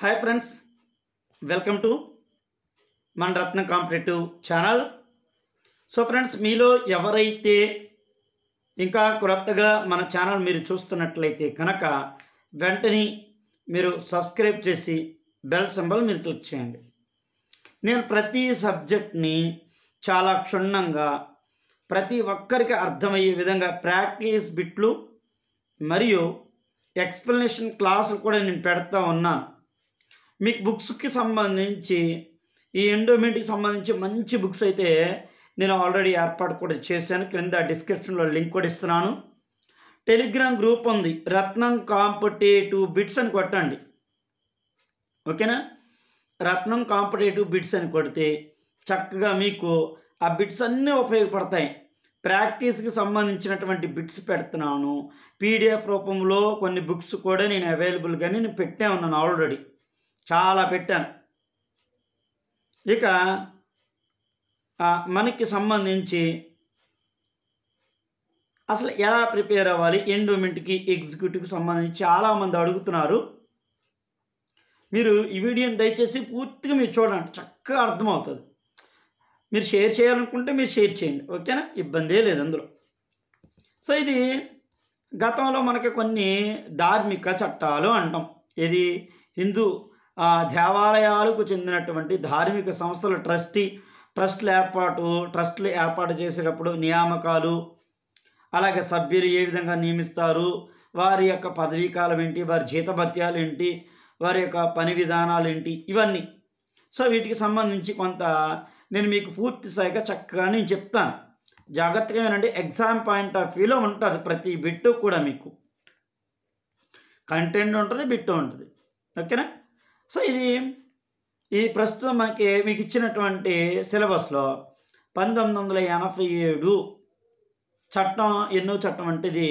hi friends welcome to మన Ratna competitive channel so friends మీలో ఎవరైతే ఇంకా క్రొత్తగా మన ఛానల్ మీరు చూస్తున్నట్లయితే కనుక వెంటనే మీరు సబ్స్క్రైబ్ చేసి బెల్ సింబల్ మీరు క్లిక్ చేయండి నేను ప్రతి సబ్జెక్ట్ని చాలా క్షుణ్ణంగా ప్రతి ఒక్కరికి అర్థమయ్యే విధంగా ప్రాక్టీస్ బిట్లు మరియు ఎక్స్ప్లెనేషన్ క్లాసులు కూడా నేను పెడతా ఉన్నాను మీకు బుక్స్కి సంబంధించి ఈ ఎండోమెంట్కి సంబంధించి మంచి బుక్స్ అయితే నేను ఆల్రెడీ ఏర్పాటు కూడా చేశాను క్రింద డిస్క్రిప్షన్లో లింక్ కూడా ఇస్తున్నాను టెలిగ్రామ్ గ్రూప్ ఉంది రత్నం కాంపిటేటివ్ బిట్స్ అని కొట్టండి ఓకేనా రత్నం కాంపిటేటివ్ బిట్స్ అని కొడితే చక్కగా మీకు ఆ బిట్స్ అన్నీ ఉపయోగపడతాయి ప్రాక్టీస్కి సంబంధించినటువంటి బిట్స్ పెడుతున్నాను పీడిఎఫ్ రూపంలో కొన్ని బుక్స్ కూడా నేను అవైలబుల్గా నేను పెట్టే ఉన్నాను ఆల్రెడీ చాలా పెట్టాను ఇక మనకి సంబంధించి అసలు ఎలా ప్రిపేర్ అవ్వాలి ఎండోమెంట్కి ఎగ్జిక్యూటివ్కి సంబంధించి చాలామంది అడుగుతున్నారు మీరు ఈ వీడియోని దయచేసి పూర్తిగా మీరు చూడండి చక్కగా అర్థమవుతుంది మీరు షేర్ చేయాలనుకుంటే మీరు షేర్ చేయండి ఓకేనా ఇబ్బందే లేదు అందులో సో ఇది గతంలో మనకి కొన్ని ధార్మిక చట్టాలు అంటాం ఇది హిందూ ఆ దేవాలయాలకు చెందినటువంటి ధార్మిక సంస్థల ట్రస్టీ ట్రస్ట్ల ఏర్పాటు ట్రస్ట్లు ఏర్పాటు చేసేటప్పుడు నియామకాలు అలాగే సభ్యులు ఏ విధంగా నియమిస్తారు వారి యొక్క కాలం ఏంటి వారి జీతభత్యాలు ఏంటి వారి యొక్క పని విధానాలు ఏంటి ఇవన్నీ సో వీటికి సంబంధించి కొంత నేను మీకు పూర్తి స్థాయిగా చక్కగా నేను చెప్తాను జాగ్రత్తగా ఏంటంటే ఎగ్జామ్ పాయింట్ ఆఫ్ వ్యూలో ఉంటుంది ప్రతి బిట్టు కూడా మీకు కంటెంట్ ఉంటుంది బిట్టు ఉంటుంది ఓకేనా సో ఇది ఈ ప్రస్తుతం మనకి మీకు ఇచ్చినటువంటి సిలబస్లో పంతొమ్మిది వందల ఎనభై ఏడు చట్టం ఎన్నో చట్టం అంటే ఇది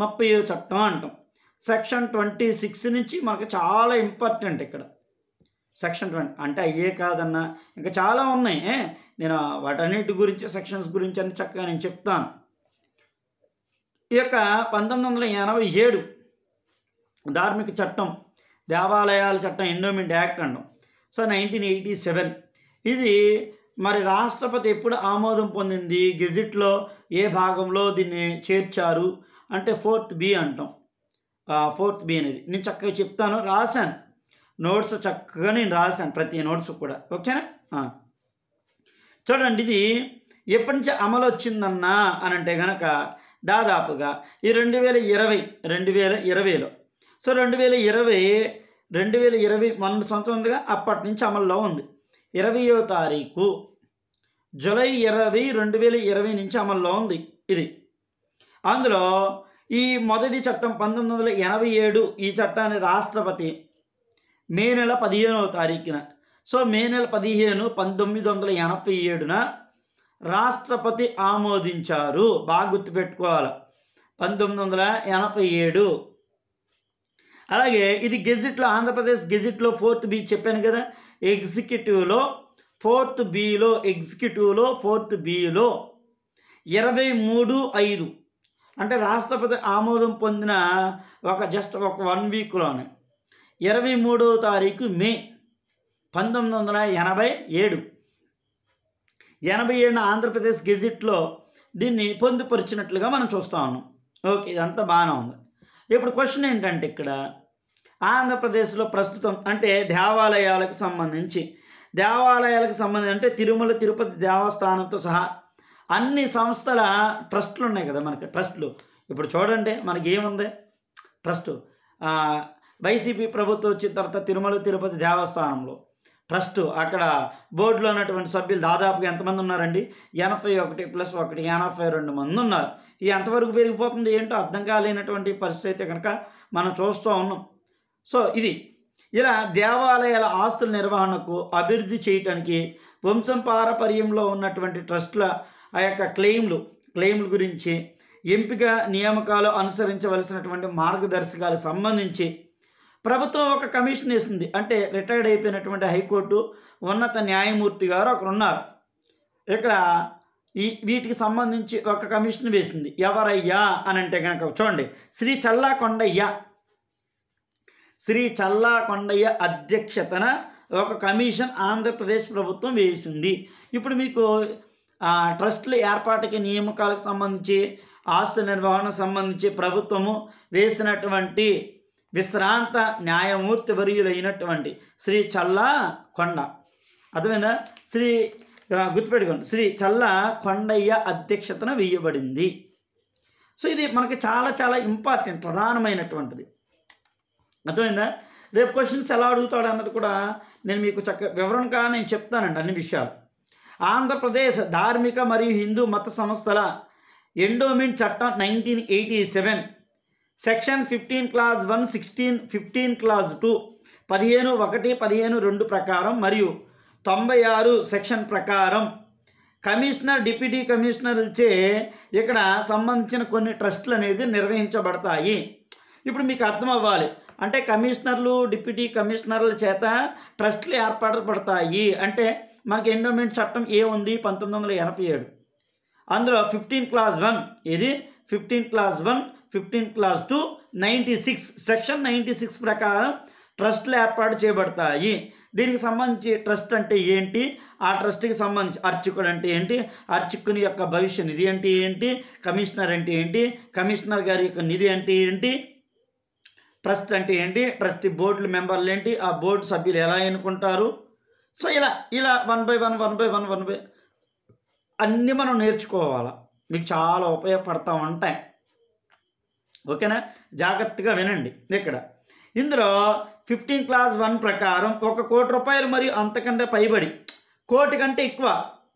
ముప్పై చట్టం అంటాం సెక్షన్ ట్వంటీ సిక్స్ నుంచి మనకు చాలా ఇంపార్టెంట్ ఇక్కడ సెక్షన్ ట్వంటీ అంటే అయ్యే కాదన్నా ఇంకా చాలా ఉన్నాయి నేను వాటన్నిటి గురించి సెక్షన్స్ గురించి అని చక్కగా నేను చెప్తాను ఈ యొక్క పంతొమ్మిది వందల ఎనభై ఏడు ధార్మిక చట్టం దేవాలయాల చట్టం ఎండోమెంట్ యాక్ట్ అండం సో నైన్టీన్ ఎయిటీ సెవెన్ ఇది మరి రాష్ట్రపతి ఎప్పుడు ఆమోదం పొందింది గెజిట్లో ఏ భాగంలో దీన్ని చేర్చారు అంటే ఫోర్త్ బి అంటాం ఫోర్త్ బి అనేది నేను చక్కగా చెప్తాను రాశాను నోట్స్ చక్కగా నేను రాశాను ప్రతి నోట్స్ కూడా ఓకేనా చూడండి ఇది ఎప్పటి నుంచి అమలు వచ్చిందన్నా అని అంటే కనుక దాదాపుగా ఈ రెండు వేల ఇరవై రెండు వేల ఇరవైలో సో రెండు వేల ఇరవై రెండు వేల ఇరవై మొన్న సంవత్సరం ఉందిగా అప్పటి నుంచి అమల్లో ఉంది ఇరవయో తారీఖు జూలై ఇరవై రెండు వేల ఇరవై నుంచి అమల్లో ఉంది ఇది అందులో ఈ మొదటి చట్టం పంతొమ్మిది వందల ఎనభై ఏడు ఈ చట్టాన్ని రాష్ట్రపతి మే నెల పదిహేనవ తారీఖున సో మే నెల పదిహేను పంతొమ్మిది వందల ఎనభై ఏడున రాష్ట్రపతి ఆమోదించారు బాగా గుర్తుపెట్టుకోవాలి పంతొమ్మిది వందల ఎనభై ఏడు అలాగే ఇది గెజిట్లో ఆంధ్రప్రదేశ్ గెజిట్లో ఫోర్త్ బి చెప్పాను కదా ఎగ్జిక్యూటివ్లో ఫోర్త్ బిలో ఎగ్జిక్యూటివ్లో ఫోర్త్ బిలో ఇరవై మూడు ఐదు అంటే రాష్ట్రపతి ఆమోదం పొందిన ఒక జస్ట్ ఒక వన్ వీక్లోనే ఇరవై మూడో తారీఖు మే పంతొమ్మిది వందల ఎనభై ఏడు ఎనభై ఏడున ఆంధ్రప్రదేశ్ గెజిట్లో దీన్ని పొందుపరిచినట్లుగా మనం చూస్తూ ఉన్నాం ఓకే ఇదంతా బాగానే ఉంది ఇప్పుడు క్వశ్చన్ ఏంటంటే ఇక్కడ ఆంధ్రప్రదేశ్లో ప్రస్తుతం అంటే దేవాలయాలకు సంబంధించి దేవాలయాలకు సంబంధించి అంటే తిరుమల తిరుపతి దేవస్థానంతో సహా అన్ని సంస్థల ట్రస్ట్లు ఉన్నాయి కదా మనకి ట్రస్ట్లు ఇప్పుడు చూడండి మనకి ఏముంది ట్రస్ట్ వైసీపీ ప్రభుత్వం వచ్చిన తర్వాత తిరుమల తిరుపతి దేవస్థానంలో ట్రస్ట్ అక్కడ బోర్డులో ఉన్నటువంటి సభ్యులు దాదాపుగా ఎంతమంది ఉన్నారండి ఎనభై ఒకటి ప్లస్ ఒకటి ఎనభై రెండు మంది ఉన్నారు ఇది ఎంతవరకు పెరిగిపోతుంది ఏంటో అర్థం కాలేనటువంటి పరిస్థితి అయితే కనుక మనం చూస్తూ ఉన్నాం సో ఇది ఇలా దేవాలయాల ఆస్తుల నిర్వహణకు అభివృద్ధి చేయటానికి వంశం పారపర్యంలో ఉన్నటువంటి ట్రస్టుల ఆ యొక్క క్లెయిమ్లు క్లెయిమ్ల గురించి ఎంపిక నియామకాలు అనుసరించవలసినటువంటి మార్గదర్శకాలకు సంబంధించి ప్రభుత్వం ఒక కమిషన్ వేసింది అంటే రిటైర్డ్ అయిపోయినటువంటి హైకోర్టు ఉన్నత న్యాయమూర్తి గారు అక్కడ ఉన్నారు ఇక్కడ ఈ వీటికి సంబంధించి ఒక కమిషన్ వేసింది ఎవరయ్యా అని అంటే కనుక చూడండి శ్రీ చల్లా కొండయ్య శ్రీ చల్లా కొండయ్య అధ్యక్షతన ఒక కమిషన్ ఆంధ్రప్రదేశ్ ప్రభుత్వం వేసింది ఇప్పుడు మీకు ట్రస్ట్ల ఏర్పాటుకి నియామకాలకు సంబంధించి ఆస్తుల నిర్వహణకు సంబంధించి ప్రభుత్వము వేసినటువంటి విశ్రాంత న్యాయమూర్తి వర్యులైనటువంటి శ్రీ చల్ల కొండ అర్థమైందా శ్రీ గుర్తుపెట్టుకోండి శ్రీ చల్ల కొండయ్య అధ్యక్షతన వేయబడింది సో ఇది మనకి చాలా చాలా ఇంపార్టెంట్ ప్రధానమైనటువంటిది అర్థమైందా రేపు క్వశ్చన్స్ ఎలా అడుగుతాడు అన్నది కూడా నేను మీకు చక్క వివరణగా నేను చెప్తానండి అన్ని విషయాలు ఆంధ్రప్రదేశ్ ధార్మిక మరియు హిందూ మత సంస్థల ఎండోమెంట్ చట్టం nineteen eighty seven section fifteen clause one sixteen fifteen clause two పదిహేను ఒకటి పదిహేను రెండు ప్రకారం మరియు తొంభై ఆరు సెక్షన్ ప్రకారం కమిషనర్ డిప్యూటీ కమిషనర్లచే ఇక్కడ సంబంధించిన కొన్ని ట్రస్ట్లు అనేది నిర్వహించబడతాయి ఇప్పుడు మీకు అర్థం అవ్వాలి అంటే కమిషనర్లు డిప్యూటీ కమిషనర్ల చేత ట్రస్ట్లు ఏర్పడబడతాయి అంటే మనకి ఎండోమెంట్ చట్టం ఏ ఉంది పంతొమ్మిది వందల ఎనభై ఏడు అందులో ఫిఫ్టీన్ క్లాస్ వన్ ఇది fifteen clause one fifteen clause two ninety six section ninety six ప్రకారం ట్రస్ట్లు ఏర్పాటు చేయబడతాయి దీనికి సంబంధించి ట్రస్ట్ అంటే ఏంటి ఆ ట్రస్ట్కి సంబంధించి అర్చకుడు అంటే ఏంటి అర్చకుని యొక్క భవిష్య నిధి అంటే ఏంటి కమిషనర్ అంటే ఏంటి కమిషనర్ గారి యొక్క నిధి అంటే ఏంటి ట్రస్ట్ అంటే ఏంటి ట్రస్ట్ బోర్డులు మెంబర్లు ఏంటి ఆ బోర్డు సభ్యులు ఎలా ఎన్నుకుంటారు సో ఇలా ఇలా one by one one by one one by అన్నీ మనం నేర్చుకోవాలి మీకు చాలా ఉపయోగపడతా ఉంటాయి ఓకేనా జాగ్రత్తగా వినండి ఇక్కడ ఇందులో ఫిఫ్టీన్ క్లాస్ వన్ ప్రకారం ఒక కోటి రూపాయలు మరియు అంతకంటే పైబడి కోటి కంటే ఎక్కువ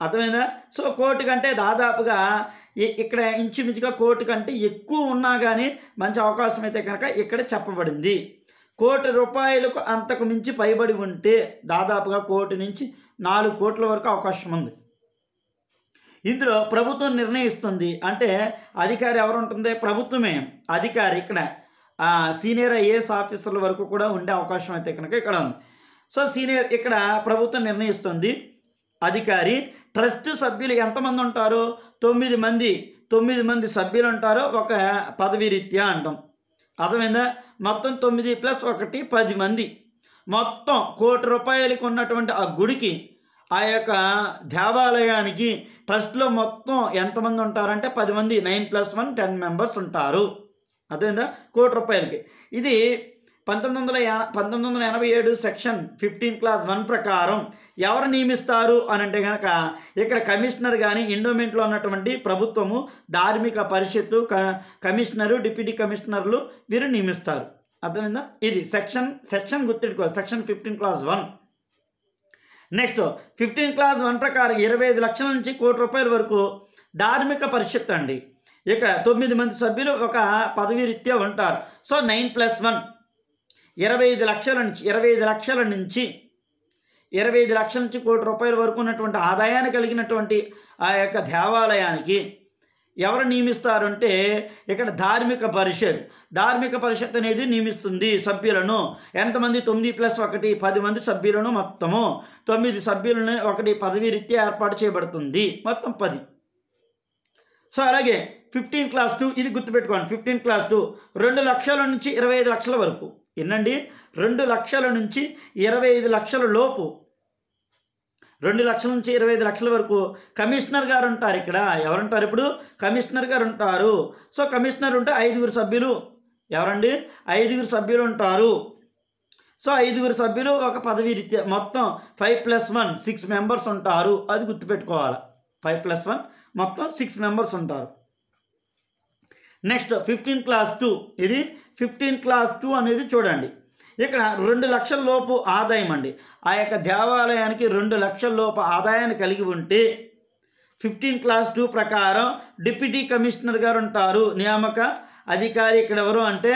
అర్థమైందా సో కోటి కంటే దాదాపుగా ఇక్కడ ఇంచుమించుగా కోటి కంటే ఎక్కువ ఉన్నా కానీ మంచి అవకాశం అయితే కనుక ఇక్కడ చెప్పబడింది కోటి రూపాయలకు అంతకు మించి పైబడి ఉంటే దాదాపుగా కోటి నుంచి నాలుగు కోట్ల వరకు అవకాశం ఉంది ఇందులో ప్రభుత్వం నిర్ణయిస్తుంది అంటే అధికారి ఎవరు ఉంటుంది ప్రభుత్వమే అధికారి ఇక్కడ సీనియర్ ఐఏఎస్ ఆఫీసర్ల వరకు కూడా ఉండే అవకాశం అయితే కనుక ఇక్కడ ఉంది సో సీనియర్ ఇక్కడ ప్రభుత్వం నిర్ణయిస్తుంది అధికారి ట్రస్ట్ సభ్యులు ఎంతమంది ఉంటారు తొమ్మిది మంది తొమ్మిది మంది సభ్యులు ఉంటారు ఒక పదవి రీత్యా అంటాం అర్థమైందా మొత్తం తొమ్మిది ప్లస్ ఒకటి పది మంది మొత్తం కోటి రూపాయలకు ఉన్నటువంటి ఆ గుడికి ఆ యొక్క దేవాలయానికి ట్రస్ట్లో మొత్తం ఎంతమంది ఉంటారంటే పది మంది nine plus one ten members ఉంటారు అదేందా కోటి రూపాయలకి ఇది పంతొమ్మిది వందల పంతొమ్మిది వందల ఎనభై ఏడు సెక్షన్ ఫిఫ్టీన్ క్లాస్ వన్ ప్రకారం ఎవరు నియమిస్తారు అని అంటే కనుక ఇక్కడ కమిషనర్ కానీ ఎండోమెంట్లో ఉన్నటువంటి ప్రభుత్వము ధార్మిక పరిషత్తు కమిషనరు డిప్యూటీ కమిషనర్లు వీరు నియమిస్తారు అర్థమైందా ఇది సెక్షన్ సెక్షన్ గుర్తుపెట్టుకోవాలి section fifteen clause one next fifteen clause one ప్రకారం ఇరవై ఐదు లక్షల నుంచి కోటి రూపాయల వరకు ధార్మిక పరిషత్ అండి ఇక్కడ తొమ్మిది మంది సభ్యులు ఒక పదవి రీత్యా ఉంటారు సో నైన్ ప్లస్ వన్ ఇరవై ఐదు లక్షల నుంచి ఇరవై ఐదు లక్షల నుంచి ఇరవై ఐదు లక్షల నుంచి కోటి రూపాయల వరకు ఉన్నటువంటి ఆదాయాన్ని కలిగినటువంటి ఆ యొక్క దేవాలయానికి ఎవరు నియమిస్తారంటే ఇక్కడ ధార్మిక పరిషత్ ధార్మిక పరిషత్ అనేది నియమిస్తుంది సభ్యులను ఎంతమంది తొమ్మిది ప్లస్ ఒకటి పది మంది సభ్యులను మొత్తము తొమ్మిది సభ్యులను ఒకటి పదవి రీత్యా ఏర్పాటు చేయబడుతుంది మొత్తం పది సో అలాగే ఫిఫ్టీన్ క్లాస్ టూ ఇది గుర్తుపెట్టుకోండి ఫిఫ్టీన్ క్లాస్ టూ రెండు లక్షల నుంచి ఇరవై ఐదు లక్షల వరకు ఎన్నండి రెండు లక్షల నుంచి ఇరవై ఐదు లక్షల లోపు రెండు లక్షల నుంచి ఇరవై ఐదు లక్షల వరకు కమిషనర్ గారు ఉంటారు ఇక్కడ ఎవరుంటారు ఇప్పుడు కమిషనర్ గారు ఉంటారు సో కమిషనర్ ఉంటే ఐదుగురు సభ్యులు ఎవరండి ఐదుగురు సభ్యులు ఉంటారు సో ఐదుగురు సభ్యులు ఒక పదవి రీత్యా మొత్తం five plus one six members ఉంటారు అది గుర్తుపెట్టుకోవాలి ఫైవ్ ప్లస్ వన్ మొత్తం సిక్స్ మెంబర్స్ ఉంటారు నెక్స్ట్ ఫిఫ్టీన్ క్లాస్ టూ ఇది ఫిఫ్టీన్ క్లాస్ టూ అనేది చూడండి ఇక్కడ రెండు లక్షల లోపు ఆదాయం అండి ఆ యొక్క దేవాలయానికి రెండు లక్షల లోపు ఆదాయాన్ని కలిగి ఉంటే ఫిఫ్టీన్ క్లాస్ టూ ప్రకారం డిప్యూటీ కమిషనర్ గారు ఉంటారు నియామక అధికారి ఇక్కడ ఎవరు అంటే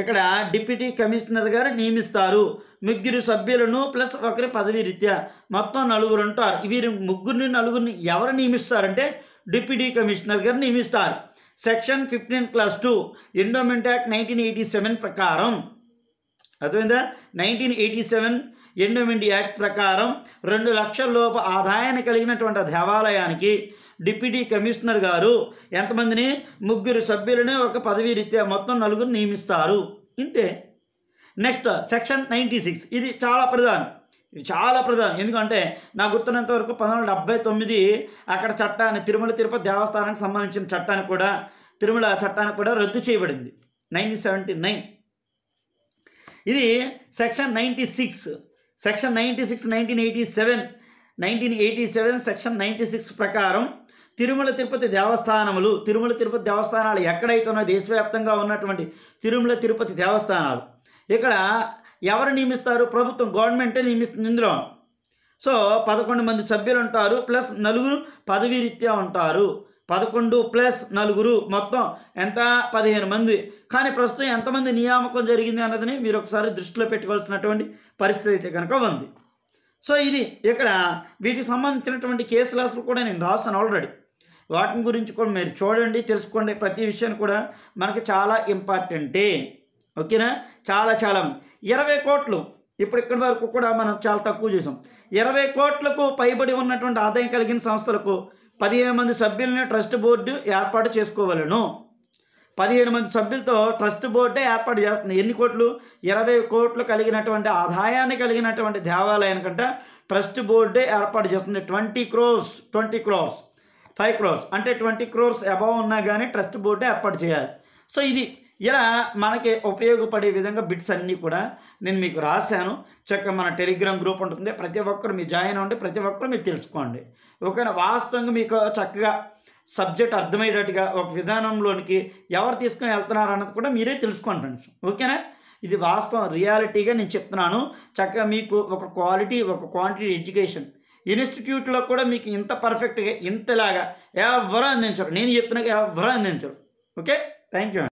ఇక్కడ డిప్యూటీ కమిషనర్ గారు నియమిస్తారు ముగ్గురు సభ్యులను ప్లస్ ఒకరి పదవి రీత్యా మొత్తం నలుగురు ఉంటారు వీరి ముగ్గురిని నలుగురిని ఎవరు నియమిస్తారంటే డిప్యూటీ కమిషనర్ గారు నియమిస్తారు section fifteen clause two endowment act nineteen eighty seven ప్రకారం అర్థమైందా nineteen eighty seven India act ప్రకారం రెండు లక్షల లోపు ఆదాయాన్ని కలిగినటువంటి దేవాలయానికి డిప్యూటీ కమిషనర్ గారు ఎంతమందిని ముగ్గురు సభ్యులని ఒక పదవీ రీత్యా మొత్తం నలుగురు నియమిస్తారు ఇంతే నెక్స్ట్ సెక్షన్ నైంటీ సిక్స్ ఇది చాలా ప్రధానం ఇది చాలా ప్రధానం ఎందుకంటే నా గుర్తున్నంత వరకు పంతొమ్మిది డెబ్బై తొమ్మిది అక్కడ చట్టాన్ని తిరుమల తిరుపతి దేవస్థానానికి సంబంధించిన చట్టాన్ని కూడా తిరుమల చట్టానికి కూడా రద్దు చేయబడింది నైన్టీన్ సెవెంటీ నైన్ ఇది section ninety six section ninety six nineteen eighty seven nineteen eighty seven section ninety six ప్రకారం తిరుమల తిరుపతి దేవస్థానములు తిరుమల తిరుపతి దేవస్థానాలు ఎక్కడైతే ఉన్నాయో దేశవ్యాప్తంగా ఉన్నటువంటి తిరుమల తిరుపతి దేవస్థానాలు ఇక్కడ ఎవరు నియమిస్తారు ప్రభుత్వం గవర్నమెంటే నియమిస్తుంది ఇందులో సో పదకొండు మంది సభ్యులు ఉంటారు ప్లస్ నలుగురు పదవీరీత్యా ఉంటారు పదకొండు ప్లస్ నలుగురు మొత్తం ఎంత పదిహేను మంది కానీ ప్రస్తుతం ఎంతమంది నియామకం జరిగింది అన్నదని మీరు ఒకసారి దృష్టిలో పెట్టుకోవాల్సినటువంటి పరిస్థితి అయితే కనుక ఉంది సో ఇది ఇక్కడ వీటికి సంబంధించినటువంటి కేసులు అసలు కూడా నేను రాస్తాను ఆల్రెడీ వాటిని గురించి కూడా మీరు చూడండి తెలుసుకోండి ప్రతి విషయాన్ని కూడా మనకు చాలా ఇంపార్టెంటే ఓకేనా చాలా చాలా ఇరవై కోట్లు ఇప్పుడు ఇక్కడి వరకు కూడా మనం చాలా తక్కువ చూసాం ఇరవై కోట్లకు పైబడి ఉన్నటువంటి ఆదాయం కలిగిన సంస్థలకు పదిహేను మంది సభ్యులను ట్రస్ట్ బోర్డు ఏర్పాటు చేసుకోవాలను పదిహేను మంది సభ్యులతో ట్రస్ట్ బోర్డే ఏర్పాటు చేస్తుంది ఎన్ని కోట్లు ఇరవై కోట్లు కలిగినటువంటి ఆదాయాన్ని కలిగినటువంటి దేవాలయం కంటే ట్రస్ట్ బోర్డే ఏర్పాటు చేస్తుంది twenty crores twenty crores five crores అంటే ట్వంటీ క్రోర్స్ అబౌవ్ ఉన్నా కానీ ట్రస్ట్ బోర్డే ఏర్పాటు చేయాలి సో ఇది ఇలా మనకి ఉపయోగపడే విధంగా బిట్స్ అన్నీ కూడా నేను మీకు రాశాను చక్కగా మన టెలిగ్రామ్ గ్రూప్ ఉంటుంది ప్రతి ఒక్కరు మీరు జాయిన్ అవ్వండి ప్రతి ఒక్కరు మీరు తెలుసుకోండి ఓకేనా వాస్తవంగా మీకు చక్కగా సబ్జెక్ట్ అర్థమయ్యేటట్టుగా ఒక విధానంలోనికి ఎవరు తీసుకుని వెళ్తున్నారు అన్నది కూడా మీరే తెలుసుకోండి ఫ్రెండ్స్ ఓకేనా ఇది వాస్తవం రియాలిటీగా నేను చెప్తున్నాను చక్కగా మీకు ఒక క్వాలిటీ ఒక క్వాంటిటీ ఎడ్యుకేషన్ ఇన్స్టిట్యూట్లో కూడా మీకు ఇంత పర్ఫెక్ట్గా ఇంతలాగా ఎవరో అందించరు నేను చెప్తున్నాక ఎవరో అందించరు ఓకే థ్యాంక్ యూ